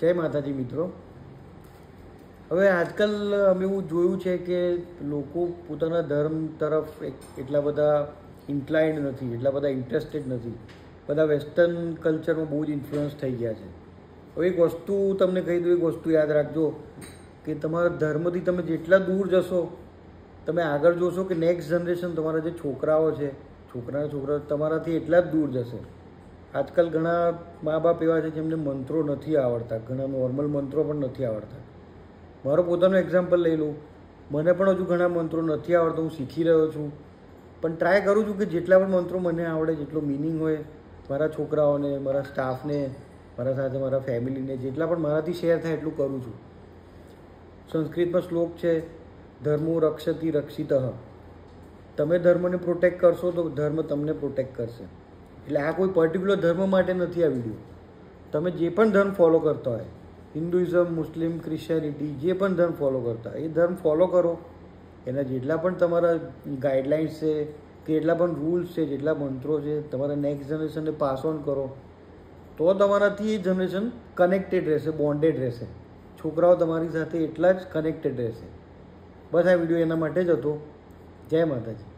જય માતાજી મિત્રો હવે આજકાલ અમે એવું જોયું છે કે લોકો પોતાના ધર્મ તરફ એટલા બધા ઇન્ક્લાઇન્ડ નથી એટલા બધા ઇન્ટરેસ્ટેડ નથી બધા વેસ્ટર્ન કલ્ચરમાં બહુ જ ઇન્ફ્લુઅન્સ થઈ ગયા છે હવે એક વસ્તુ તમને કહી દઉં એક વસ્તુ યાદ રાખજો કે તમારા ધર્મથી તમે જેટલા દૂર જશો તમે આગળ જોશો કે નેક્સ્ટ જનરેશન તમારા જે છોકરાઓ છે છોકરાના છોકરા તમારાથી એટલા જ દૂર જશે આજકાલ ઘણા મા બાપ એવા છે જેમને મંત્રો નથી આવડતા ઘણા નોર્મલ મંત્રો પણ નથી આવડતા મારો પોતાનો એક્ઝામ્પલ લઈ લઉં મને પણ હજુ ઘણા મંત્રો નથી આવડતા હું શીખી રહ્યો છું પણ ટ્રાય કરું છું કે જેટલા પણ મંત્રો મને આવડે જેટલો મિનિંગ હોય મારા છોકરાઓને મારા સ્ટાફને મારા સાથે મારા ફેમિલીને જેટલા પણ મારાથી શેર થાય એટલું કરું છું સંસ્કૃતમાં શ્લોક છે ધર્મો રક્ષતી રક્ષિતઃ તમે ધર્મને પ્રોટેક્ટ કરશો તો ધર્મ તમને પ્રોટેક્ટ કરશે એટલે આ કોઈ પર્ટિક્યુલર ધર્મ માટે નથી આ વિડીયો તમે જે પણ ધર્મ ફોલો કરતા હોય હિન્દુઇઝમ મુસ્લિમ ક્રિશ્ચિયનિટી જે પણ ધર્મ ફોલો કરતા હોય એ ધર્મ ફોલો કરો એના જેટલા પણ તમારા ગાઈડલાઇન્સ છે કે એટલા પણ રૂલ્સ છે જેટલા મંત્રો છે તમારા નેક્સ્ટ જનરેશનને પાસ ઓન કરો તો તમારાથી એ જનરેશન કનેક્ટેડ રહેશે બોન્ડેડ રહેશે છોકરાઓ તમારી સાથે એટલા જ કનેક્ટેડ રહેશે બસ આ વિડીયો એના માટે જ હતો જય માતાજી